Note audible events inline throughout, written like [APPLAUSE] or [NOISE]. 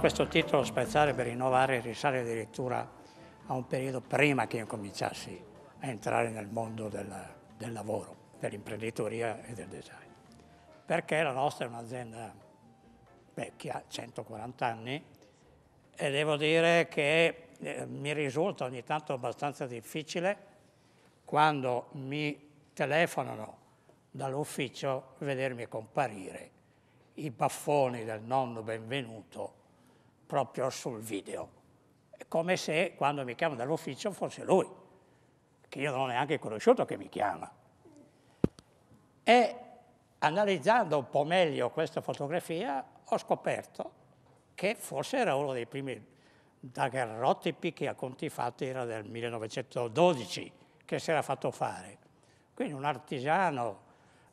questo titolo speciale per innovare risale addirittura a un periodo prima che io cominciassi a entrare nel mondo del, del lavoro, dell'imprenditoria e del design. Perché la nostra è un'azienda vecchia, 140 anni, e devo dire che eh, mi risulta ogni tanto abbastanza difficile quando mi telefonano dall'ufficio vedermi comparire i baffoni del nonno benvenuto proprio sul video. È come se quando mi chiama dall'ufficio fosse lui, che io non ho neanche conosciuto che mi chiama. E analizzando un po' meglio questa fotografia ho scoperto che forse era uno dei primi daguerrotipi che a conti fatti era del 1912 che si era fatto fare. Quindi un artigiano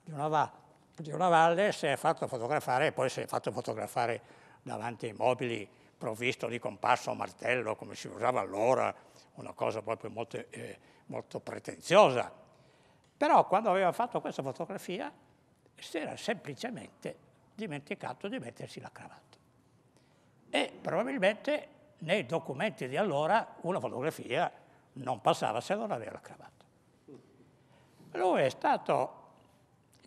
di una, di una valle si è fatto fotografare e poi si è fatto fotografare davanti ai mobili provvisto di compasso a martello come si usava allora, una cosa proprio molto, eh, molto pretenziosa. Però quando aveva fatto questa fotografia si era semplicemente dimenticato di mettersi la cravatta. E probabilmente nei documenti di allora una fotografia non passava se non aveva la cravatta. Lui è stato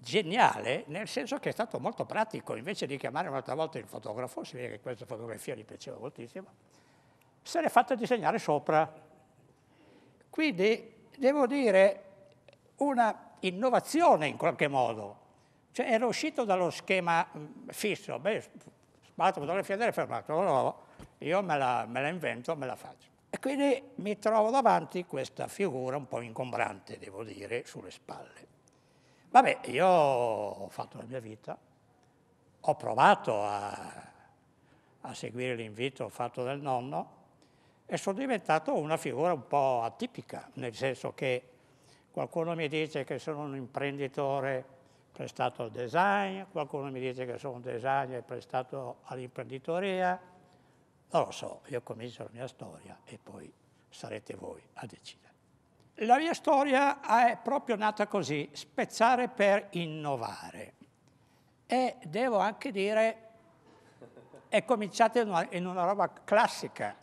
geniale nel senso che è stato molto pratico, invece di chiamare un'altra volta il fotografo, si vede che questa fotografia gli piaceva moltissimo, se l'è fatta disegnare sopra. Quindi devo dire una innovazione in qualche modo, cioè era uscito dallo schema mm, fisso, beh, sparato fotografia delle fermate, no, io me la, me la invento, me la faccio. E quindi mi trovo davanti questa figura un po' ingombrante, devo dire, sulle spalle Vabbè, io ho fatto la mia vita, ho provato a, a seguire l'invito fatto dal nonno e sono diventato una figura un po' atipica, nel senso che qualcuno mi dice che sono un imprenditore prestato al design, qualcuno mi dice che sono un designer prestato all'imprenditoria, non lo so, io comincio la mia storia e poi sarete voi a decidere. La mia storia è proprio nata così, spezzare per innovare. E devo anche dire, è cominciata in una, in una roba classica.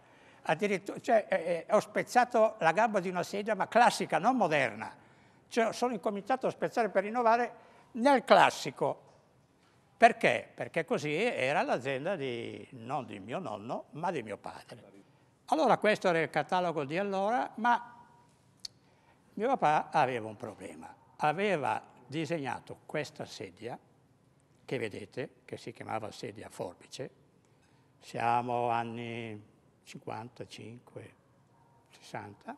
Cioè, eh, eh, ho spezzato la gamba di una sedia, ma classica, non moderna. Cioè, sono incominciato a spezzare per innovare nel classico. Perché? Perché così era l'azienda di, non di mio nonno, ma di mio padre. Allora questo era il catalogo di allora, ma mio papà aveva un problema, aveva disegnato questa sedia, che vedete, che si chiamava sedia forbice, siamo anni 55, 60,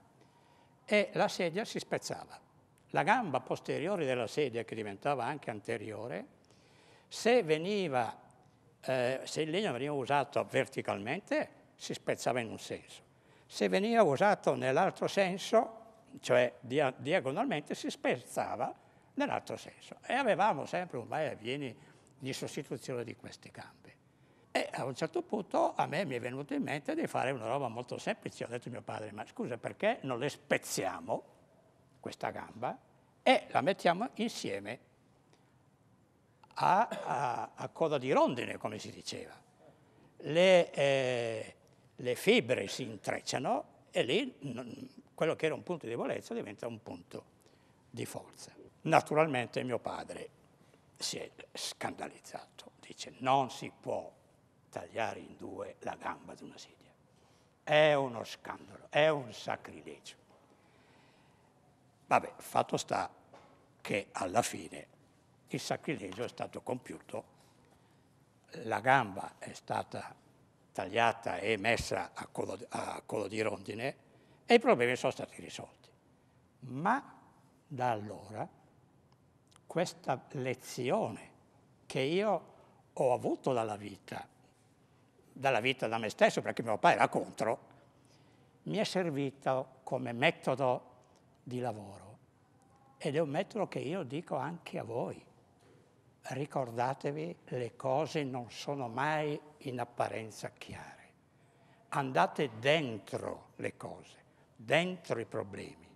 e la sedia si spezzava. La gamba posteriore della sedia, che diventava anche anteriore, se, veniva, eh, se il legno veniva usato verticalmente, si spezzava in un senso. Se veniva usato nell'altro senso, cioè dia diagonalmente, si spezzava nell'altro senso. E avevamo sempre un vai e vieni di sostituzione di questi campi. E a un certo punto a me mi è venuto in mente di fare una roba molto semplice. Ho detto a mio padre, ma scusa, perché non le spezziamo questa gamba e la mettiamo insieme a, a, a coda di rondine, come si diceva. Le, eh, le fibre si intrecciano e lì quello che era un punto di debolezza diventa un punto di forza. Naturalmente mio padre si è scandalizzato, dice non si può tagliare in due la gamba di una sedia. È uno scandalo, è un sacrilegio. Vabbè, fatto sta che alla fine il sacrilegio è stato compiuto, la gamba è stata tagliata e messa a collo, di rondine e i problemi sono stati risolti. Ma da allora questa lezione che io ho avuto dalla vita, dalla vita da me stesso, perché mio papà era contro, mi è servito come metodo di lavoro. Ed è un metodo che io dico anche a voi. Ricordatevi, le cose non sono mai in apparenza chiare. Andate dentro le cose dentro i problemi.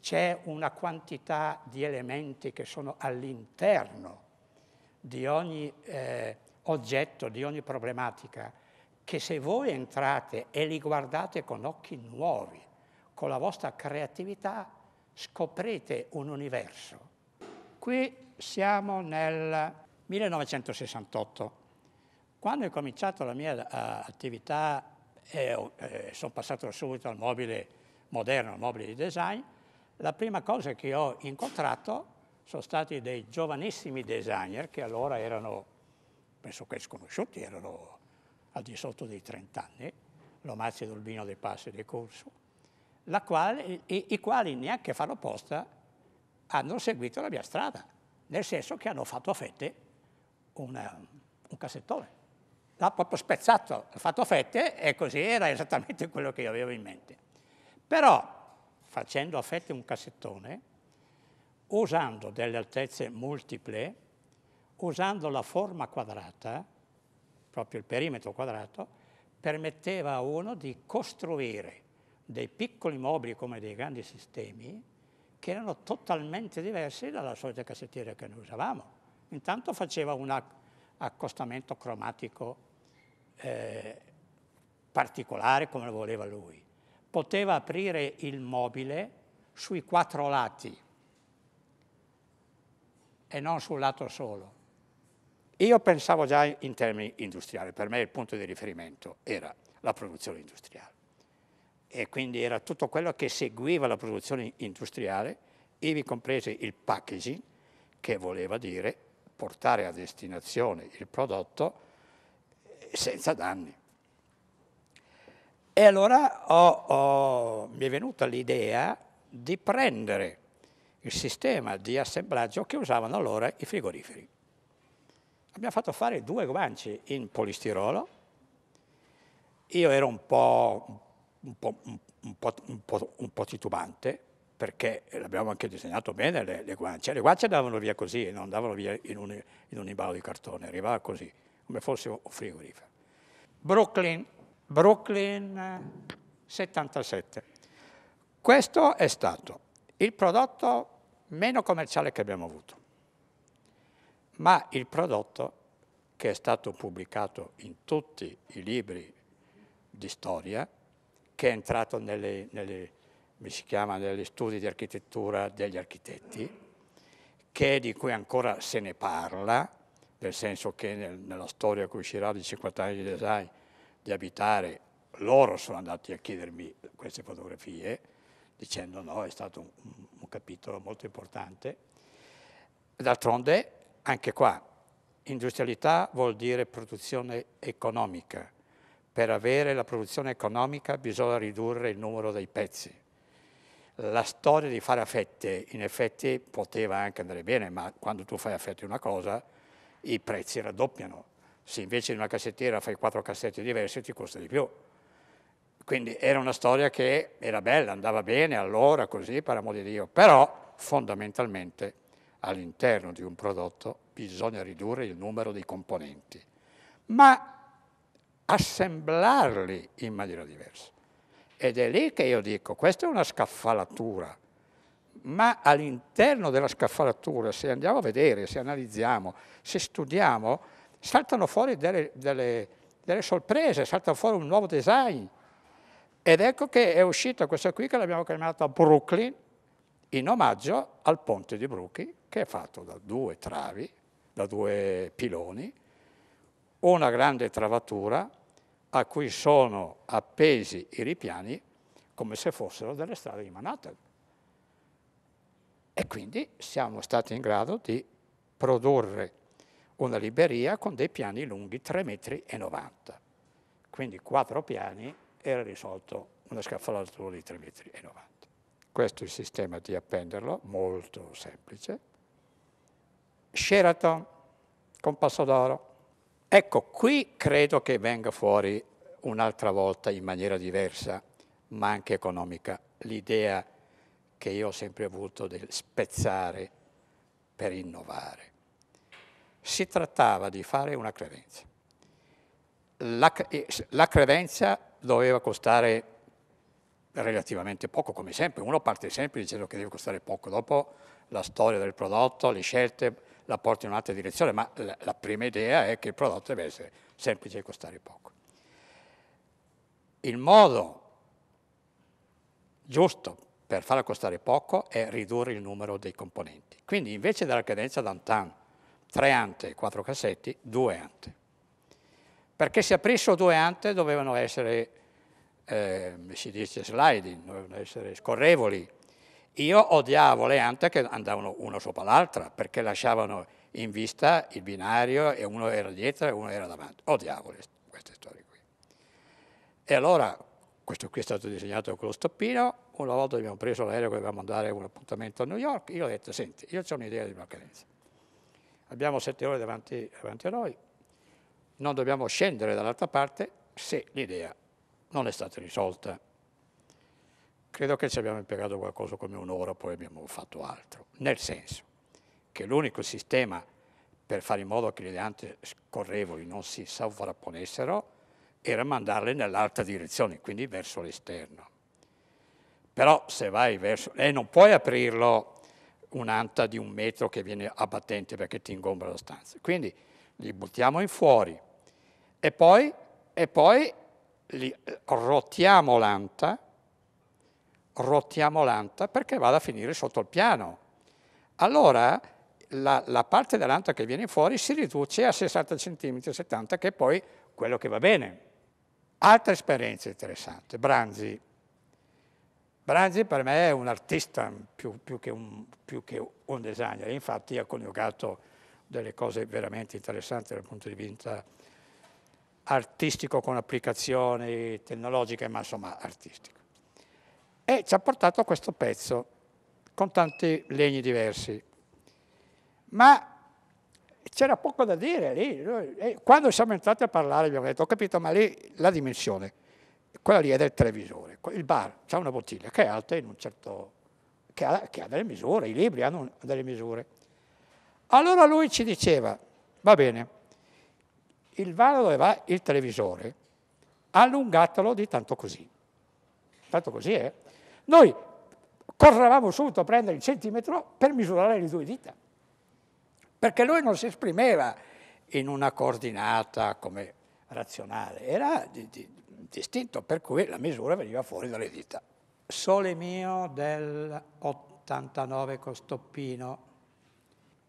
C'è una quantità di elementi che sono all'interno di ogni eh, oggetto, di ogni problematica, che se voi entrate e li guardate con occhi nuovi, con la vostra creatività, scoprite un universo. Qui siamo nel 1968. Quando ho cominciato la mia uh, attività, eh, eh, sono passato subito al mobile moderno mobili di design, la prima cosa che ho incontrato sono stati dei giovanissimi designer che allora erano penso che sconosciuti, erano al di sotto dei 30 anni, Lomazzi, Dolbino, dei Passi, De Corso, quale, i, i, quali neanche fanno posta hanno seguito la mia strada, nel senso che hanno fatto a fette una, un cassettone. L'ha proprio spezzato, ha fatto a fette e così era esattamente quello che io avevo in mente. Però, facendo a fette un cassettone, usando delle altezze multiple, usando la forma quadrata, proprio il perimetro quadrato, permetteva a uno di costruire dei piccoli mobili come dei grandi sistemi che erano totalmente diversi dalla solita cassettiera che noi usavamo. Intanto faceva un accostamento cromatico eh, particolare come lo voleva lui poteva aprire il mobile sui quattro lati e non sul lato solo. Io pensavo già in termini industriali, per me il punto di riferimento era la produzione industriale e quindi era tutto quello che seguiva la produzione industriale, ivi comprese il packaging, che voleva dire portare a destinazione il prodotto senza danni. E allora ho, ho, mi è venuta l'idea di prendere il sistema di assemblaggio che usavano allora i frigoriferi. Abbiamo fatto fare due guanci in polistirolo, io ero un po', un po', un po', un po titubante, perché l'abbiamo anche disegnato bene le, le, guance. Le guance andavano via così, non andavano via in un, in un imballo di cartone, arrivava così, come fosse un frigorifero. Brooklyn Brooklyn 77. Eh, Questo è stato il prodotto meno commerciale che abbiamo avuto, ma il prodotto che è stato pubblicato in tutti i libri di storia, che è entrato nelle, nelle, chiama, negli studi di architettura degli architetti, che di cui ancora se ne parla, nel senso che nel, nella storia che uscirà di 50 anni di design di abitare, loro sono andati a chiedermi queste fotografie, dicendo no, è stato un, un capitolo molto importante. D'altronde, anche qua, industrialità vuol dire produzione economica. Per avere la produzione economica bisogna ridurre il numero dei pezzi. La storia di fare affette, in effetti, poteva anche andare bene, ma quando tu fai a una cosa, i prezzi raddoppiano se invece in una cassettiera fai quattro cassetti diversi ti costa di più. Quindi era una storia che era bella, andava bene allora, così, per amore di Dio, però fondamentalmente all'interno di un prodotto bisogna ridurre il numero dei componenti, ma assemblarli in maniera diversa. Ed è lì che io dico, questa è una scaffalatura, ma all'interno della scaffalatura, se andiamo a vedere, se analizziamo, se studiamo, saltano fuori delle, delle, delle sorprese, saltano fuori un nuovo design. Ed ecco che è uscita questa qui che l'abbiamo chiamata Brooklyn, in omaggio al ponte di Brooklyn, che è fatto da due travi, da due piloni, una grande travatura a cui sono appesi i ripiani come se fossero delle strade di Manhattan. E quindi siamo stati in grado di produrre una libreria con dei piani lunghi 3,90 metri. Quindi quattro piani era risolto una scaffalatura di 3,90 metri. Questo è il sistema di appenderlo, molto semplice. Sheraton con passo d'oro. Ecco, qui credo che venga fuori un'altra volta in maniera diversa, ma anche economica, l'idea che io ho sempre avuto del spezzare per innovare si trattava di fare una credenza. La, eh, la credenza doveva costare relativamente poco, come sempre. Uno parte sempre dicendo che deve costare poco, dopo la storia del prodotto, le scelte la porta in un'altra direzione, ma la, la prima idea è che il prodotto deve essere semplice e costare poco. Il modo giusto per farla costare poco è ridurre il numero dei componenti. Quindi invece della credenza d'antan tre ante e quattro cassetti, due ante. Perché se aprissero due ante dovevano essere, eh, si dice sliding, dovevano essere scorrevoli. Io odiavo le ante che andavano una sopra l'altra perché lasciavano in vista il binario e uno era dietro e uno era davanti. Odiavo queste storie qui. E allora questo qui è stato disegnato con lo stoppino, una volta abbiamo preso l'aereo che dovevamo andare a un appuntamento a New York, io ho detto, senti, io ho un'idea di una carenza abbiamo sette ore davanti, davanti a noi, non dobbiamo scendere dall'altra parte se l'idea non è stata risolta. Credo che ci abbiamo impiegato qualcosa come un'ora, poi abbiamo fatto altro, nel senso che l'unico sistema per fare in modo che le ideante scorrevoli non si sovrapponessero era mandarle nell'altra direzione, quindi verso l'esterno. Però se vai verso... e non puoi aprirlo un'anta di un metro che viene abbattente perché ti ingombra la stanza. Quindi li buttiamo in fuori e poi, e poi li, eh, rotiamo l'anta, rotiamo l'anta perché vada a finire sotto il piano. Allora la, la parte dell'anta che viene fuori si riduce a 60 cm, 70 che è poi quello che va bene. Altra esperienza interessante, Branzi Branzi per me è un artista più, più, che un, più, che un, designer, infatti ha coniugato delle cose veramente interessanti dal punto di vista artistico con applicazioni tecnologiche, ma insomma artistico. E ci ha portato a questo pezzo con tanti legni diversi. Ma c'era poco da dire lì. Quando siamo entrati a parlare abbiamo detto, ho capito, ma lì la dimensione, quella lì è del televisore il bar ha una bottiglia che è alta in un certo, che ha, che ha delle misure, i libri hanno delle misure. Allora lui ci diceva, va bene, il vano dove va il televisore, allungatelo di tanto così. Tanto così è. Eh? Noi correvamo subito a prendere il centimetro per misurare le due dita, perché lui non si esprimeva in una coordinata come razionale, era di, di, distinto, per cui la misura veniva fuori dalle dita. Sole mio del 89 con Stoppino.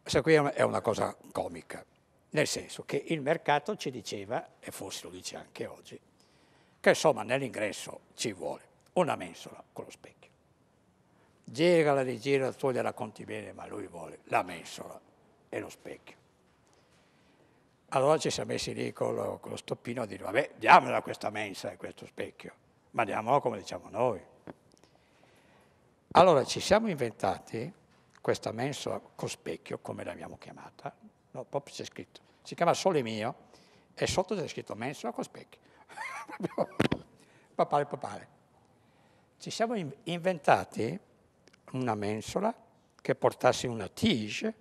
Questa qui è una cosa comica, nel senso che il mercato ci diceva, e forse lo dice anche oggi, che insomma nell'ingresso ci vuole una mensola con lo specchio. Girala di gira, tu gliela conti bene, ma lui vuole la mensola e lo specchio. Allora ci siamo messi lì con lo, con lo stoppino a dire, vabbè, diamola questa mensa e questo specchio, ma diamolo come diciamo noi. Allora ci siamo inventati questa mensola con specchio, come l'abbiamo chiamata, no, proprio c'è scritto, si chiama Sole Mio e sotto c'è scritto mensola con specchio. [LAUGHS] papale, papale. Ci siamo in inventati una mensola che portasse una tige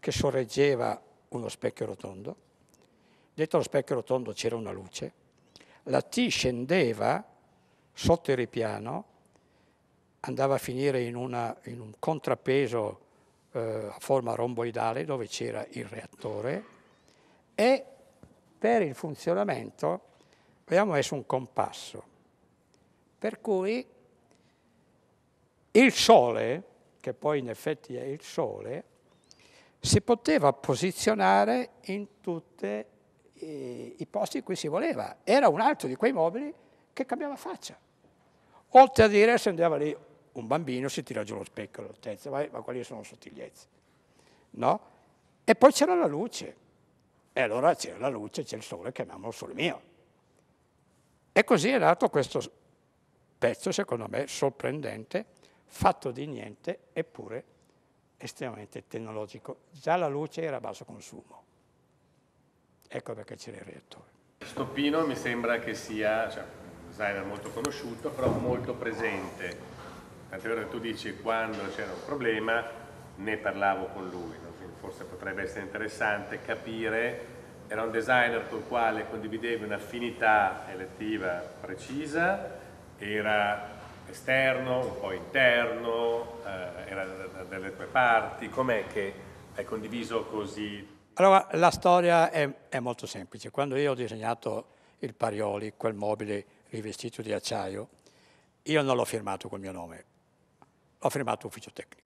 che sorreggeva uno specchio rotondo Dietro lo specchio rotondo c'era una luce. La T scendeva sotto il ripiano, andava a finire in, una, in un contrapeso eh, a forma romboidale dove c'era il reattore e per il funzionamento abbiamo messo un compasso. Per cui il Sole, che poi in effetti è il Sole, si poteva posizionare in tutte le eh, i, posti in cui si voleva. Era un altro di quei mobili che cambiava faccia. Oltre a dire se andava lì un bambino si tira giù lo specchio all'altezza, ma, ma quali sono sottigliezze? No? E poi c'era la luce. E allora c'era la luce, c'è il sole, chiamiamolo sole mio. E così è nato questo pezzo, secondo me, sorprendente, fatto di niente, eppure estremamente tecnologico. Già la luce era a basso consumo. Ecco perché ce l'hai retto. Stoppino mi sembra che sia cioè, un designer molto conosciuto, però molto presente. Tant'è vero che tu dici quando c'era un problema ne parlavo con lui, no? forse potrebbe essere interessante capire, era un designer col quale condividevi un'affinità elettiva precisa, era esterno, un po' interno, eh, era dalle tue parti, com'è che hai condiviso così allora, la storia è, è, molto semplice. Quando io ho disegnato il Parioli, quel mobile rivestito di acciaio, io non l'ho firmato col mio nome, l'ho firmato ufficio tecnico.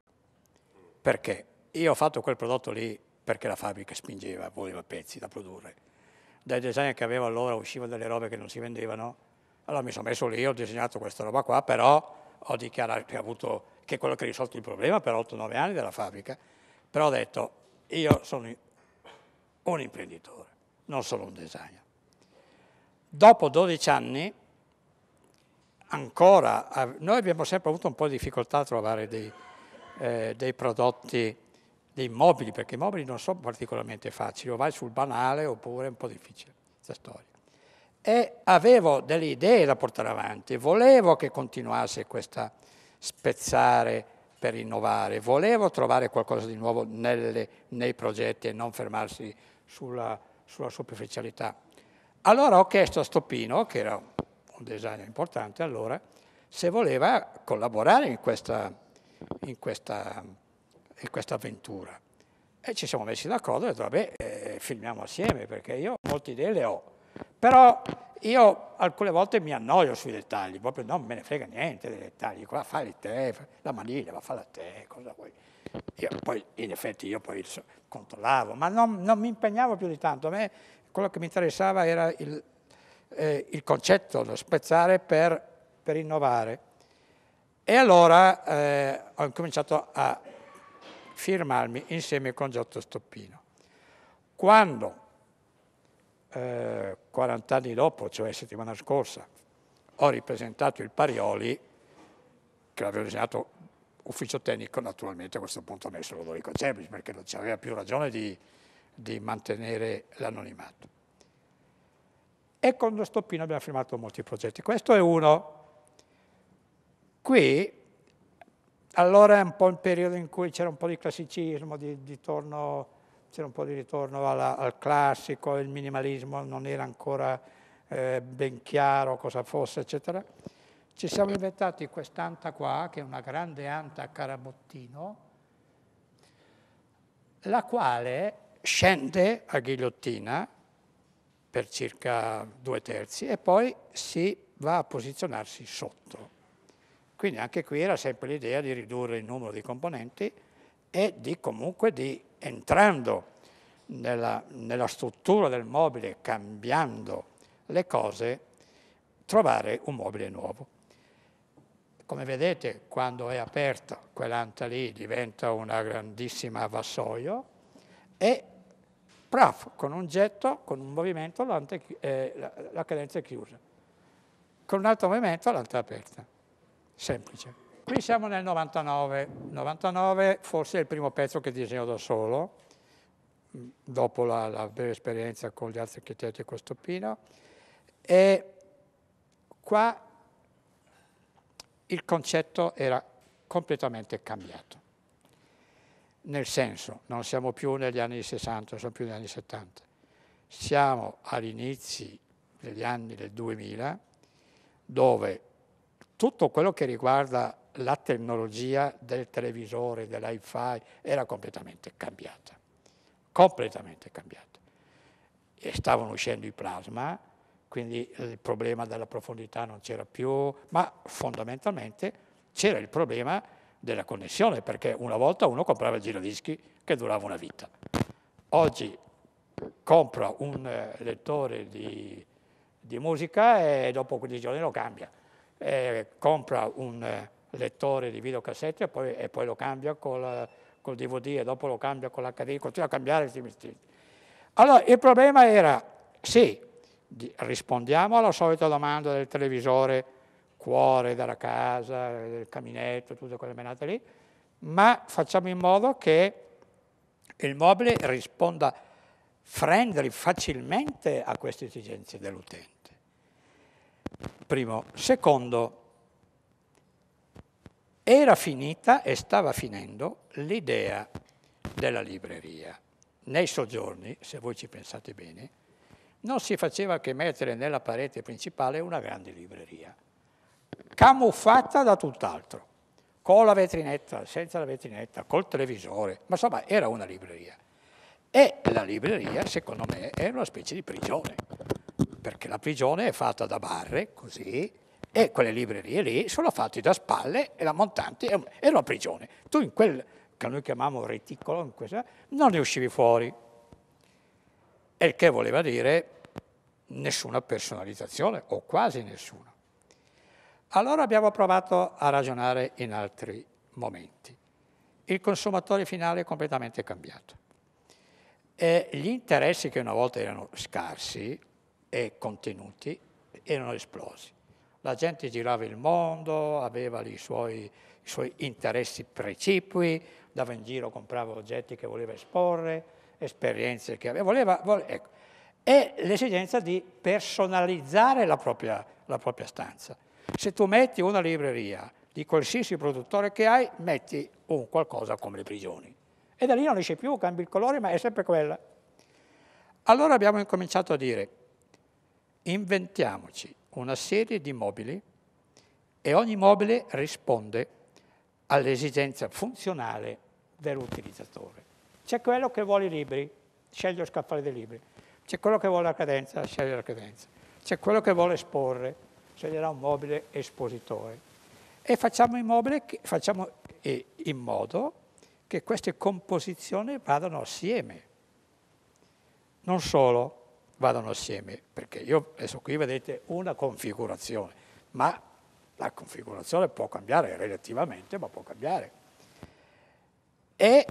Perché? Io ho fatto quel prodotto lì perché la fabbrica spingeva, voleva pezzi da produrre. Dai design che avevo allora uscivano delle robe che non si vendevano, allora mi sono messo lì, ho disegnato questa roba qua, però ho dichiarato che, ho avuto, che è quello che ha risolto il problema per 8-9 anni della fabbrica, però ho detto, io sono un imprenditore, non solo un designer. Dopo 12 anni, ancora, noi abbiamo sempre avuto un po' di difficoltà a trovare dei, eh, dei prodotti, dei mobili, perché i mobili non sono particolarmente facili, o vai sul banale oppure è un po' difficile, questa storia. E avevo delle idee da portare avanti, volevo che continuasse questa spezzare per innovare, volevo trovare qualcosa di nuovo nelle, nei progetti e non fermarsi sulla, sulla superficialità. Allora ho chiesto a Stoppino, che era un designer importante allora, se voleva collaborare in questa, in questa, in questa avventura. E ci siamo messi d'accordo e ho detto, vabbè, eh, filmiamo assieme, perché io molte idee le ho. Però io alcune volte mi annoio sui dettagli, proprio non me ne frega niente dei dettagli, qua fai te, la maniglia, va fa la te, cosa vuoi. Io poi, in effetti, io poi controllavo, ma non, non mi impegnavo più di tanto. A me quello che mi interessava era il, eh, il concetto, lo spezzare per, per innovare. E allora eh, ho incominciato a firmarmi insieme con Giotto Stoppino. Quando, eh, 40 anni dopo, cioè settimana scorsa, ho ripresentato il Parioli, che l'avevo disegnato ufficio tecnico naturalmente a questo punto ha messo Lodovico Cebric perché non c'aveva più ragione di, di mantenere l'anonimato. E con lo Stoppino abbiamo firmato molti progetti. Questo è uno. Qui, allora è un po' il periodo in cui c'era un po' di classicismo, di, di torno, c'era un po' di ritorno alla, al classico, il minimalismo non era ancora eh, ben chiaro cosa fosse, eccetera. Ci siamo inventati quest'anta qua, che è una grande anta a carabottino, la quale scende a ghigliottina per circa due terzi e poi si va a posizionarsi sotto. Quindi anche qui era sempre l'idea di ridurre il numero di componenti e di comunque di, entrando nella, nella struttura del mobile, cambiando le cose, trovare un mobile nuovo. Come vedete, quando è aperta, quell'anta lì diventa una grandissima vassoio e praf, con un getto, con un movimento, eh, la, la cadenza è chiusa. Con un altro movimento, l'anta è aperta. Semplice. Qui siamo nel 99. 99 forse è il primo pezzo che disegno da solo, mm, dopo la, la breve esperienza con gli altri architetti e con Stoppino E qua il concetto era completamente cambiato. Nel senso, non siamo più negli anni 60, non siamo più negli anni 70. Siamo all'inizio degli anni del 2000, dove tutto quello che riguarda la tecnologia del televisore, dell'iFi, era completamente cambiata. Completamente cambiata. E stavano uscendo i plasma, quindi il problema della profondità non c'era più, ma fondamentalmente c'era il problema della connessione, perché una volta uno comprava il giradischi che durava una vita. Oggi compra un eh, lettore di, di musica e dopo 15 giorni lo cambia. E compra un eh, lettore di videocassette e poi, e poi lo cambia col, col, DVD e dopo lo cambia con l'HD, continua a cambiare. Allora il problema era, sì, rispondiamo alla solita domanda del televisore, cuore della casa, del caminetto, tutte quelle menate lì, ma facciamo in modo che il mobile risponda friendly facilmente a queste esigenze dell'utente. Primo. Secondo, era finita e stava finendo l'idea della libreria. Nei soggiorni, se voi ci pensate bene, non si faceva che mettere nella parete principale una grande libreria, camuffata da tutt'altro, con la vetrinetta, senza la vetrinetta, col televisore, ma insomma era una libreria. E la libreria, secondo me, era una specie di prigione, perché la prigione è fatta da barre, così, e quelle librerie lì sono fatte da spalle e da montanti, era una prigione. Tu in quel che noi chiamiamo reticolo, questa, non ne uscivi fuori. E il che voleva dire nessuna personalizzazione o quasi nessuna. Allora abbiamo provato a ragionare in altri momenti. Il consumatore finale è completamente cambiato. E gli interessi che una volta erano scarsi e contenuti erano esplosi. La gente girava il mondo, aveva i suoi, i suoi interessi precipui, dava in giro, comprava oggetti che voleva esporre, esperienze che aveva. Voleva, voleva ecco è l'esigenza di personalizzare la propria, la propria stanza. Se tu metti una libreria di qualsiasi produttore che hai, metti un qualcosa come le prigioni. E da lì non esce più, cambi il colore, ma è sempre quella. Allora abbiamo incominciato a dire, inventiamoci una serie di mobili e ogni mobile risponde all'esigenza funzionale dell'utilizzatore. C'è quello che vuole i libri, sceglie lo scaffale dei libri. C'è quello che vuole la cadenza, sceglie la cadenza. C'è quello che vuole esporre, sceglierà un mobile espositore. E facciamo in, mobile, facciamo in modo che queste composizioni vadano assieme. Non solo vadano assieme, perché io adesso qui vedete una configurazione, ma la configurazione può cambiare relativamente, ma può cambiare. E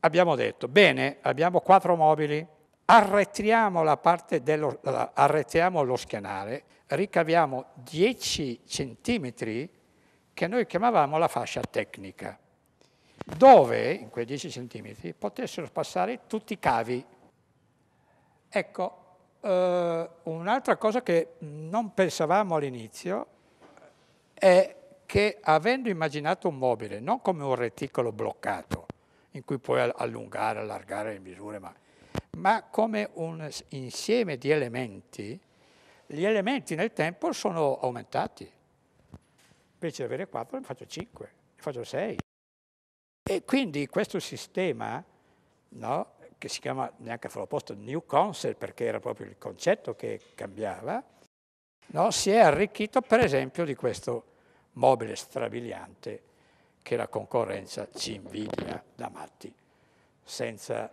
abbiamo detto, bene, abbiamo quattro mobili, arretriamo, la parte dello, arretriamo lo schienale, ricaviamo 10 centimetri che noi chiamavamo la fascia tecnica, dove in quei 10 centimetri potessero passare tutti i cavi. Ecco, eh, un'altra cosa che non pensavamo all'inizio è che avendo immaginato un mobile non come un reticolo bloccato, in cui puoi allungare, allargare le misure, ma ma come un insieme di elementi, gli elementi nel tempo sono aumentati. Invece di avere 4 ne faccio 5, ne faccio 6. E quindi questo sistema, no, che si chiama neanche fra l'opposto New Concept, perché era proprio il concetto che cambiava, no, si è arricchito per esempio di questo mobile strabiliante che la concorrenza ci invidia da matti, senza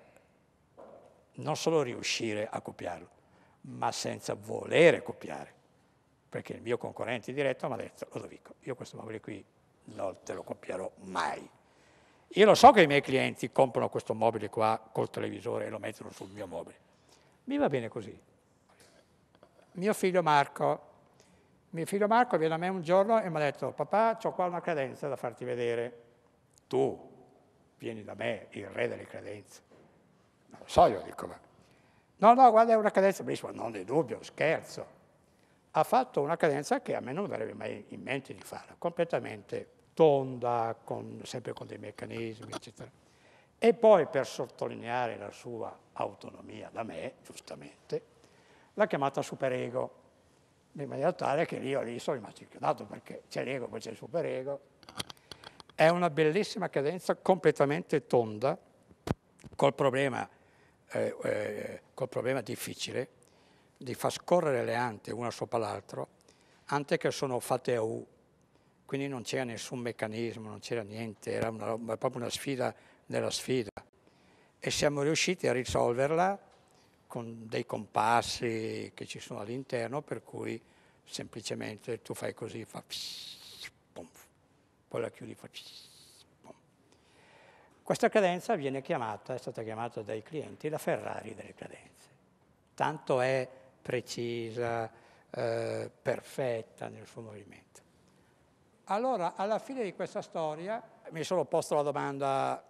non solo riuscire a copiarlo, ma senza volere copiare. Perché il mio concorrente diretto mi ha detto, Lodovico, io questo mobile qui non te lo copierò mai. Io lo so che i miei clienti comprano questo mobile qua col televisore e lo mettono sul mio mobile. Mi va bene così. Mio figlio Marco, mio figlio Marco viene a me un giorno e mi ha detto, papà, ho qua una credenza da farti vedere. Tu vieni da me, il re delle credenze. Non lo so, io dico, ma... No, no, guarda, è una cadenza bellissima. Non è dubbio, scherzo. Ha fatto una cadenza che a me non verrebbe mai in mente di fare, completamente tonda, con, sempre con dei meccanismi, eccetera. E poi, per sottolineare la sua autonomia da me, giustamente, l'ha chiamata superego, in maniera tale che io lì sono rimasto inchiodato, perché c'è l'ego, poi c'è il superego. È una bellissima cadenza, completamente tonda, col problema eh, eh, col problema difficile di far scorrere le ante una sopra l'altra, ante che sono fatte a U, quindi non c'era nessun meccanismo, non c'era niente, era una, proprio una sfida nella sfida. E siamo riusciti a risolverla con dei compassi che ci sono all'interno, per cui semplicemente tu fai così, fa pss, pom, poi la chiudi, fa pss, questa credenza viene chiamata, è stata chiamata dai clienti la Ferrari delle credenze. Tanto è precisa, eh, perfetta nel suo movimento. Allora, alla fine di questa storia, mi sono posto la domanda,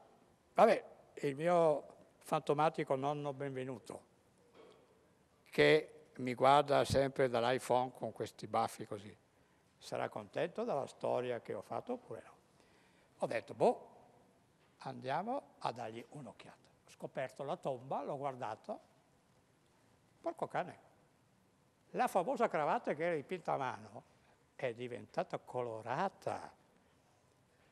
vabbè, il mio fantomatico nonno benvenuto, che mi guarda sempre dall'iPhone con questi baffi così, sarà contento della storia che ho fatto oppure no? Ho detto, boh, Andiamo a dargli un'occhiata. Ho scoperto la tomba, l'ho guardato, porco cane. La famosa cravatta che era dipinta a mano è diventata colorata,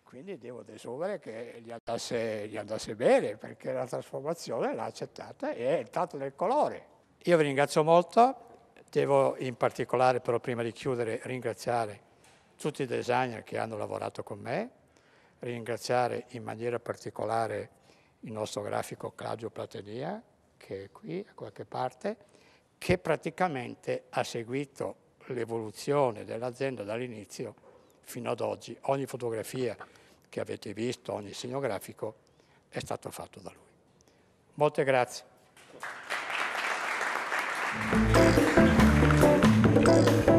quindi devo desumere che gli andasse, gli andasse bene perché la trasformazione l'ha accettata e è il tanto del colore. Io vi ringrazio molto, devo in particolare però prima di chiudere ringraziare tutti i designer che hanno lavorato con me, ringraziare in maniera particolare il nostro grafico Claudio Platenia, che è qui a qualche parte, che praticamente ha seguito l'evoluzione dell'azienda dall'inizio fino ad oggi. Ogni fotografia che avete visto, ogni segno grafico è stato fatto da lui. Molte grazie.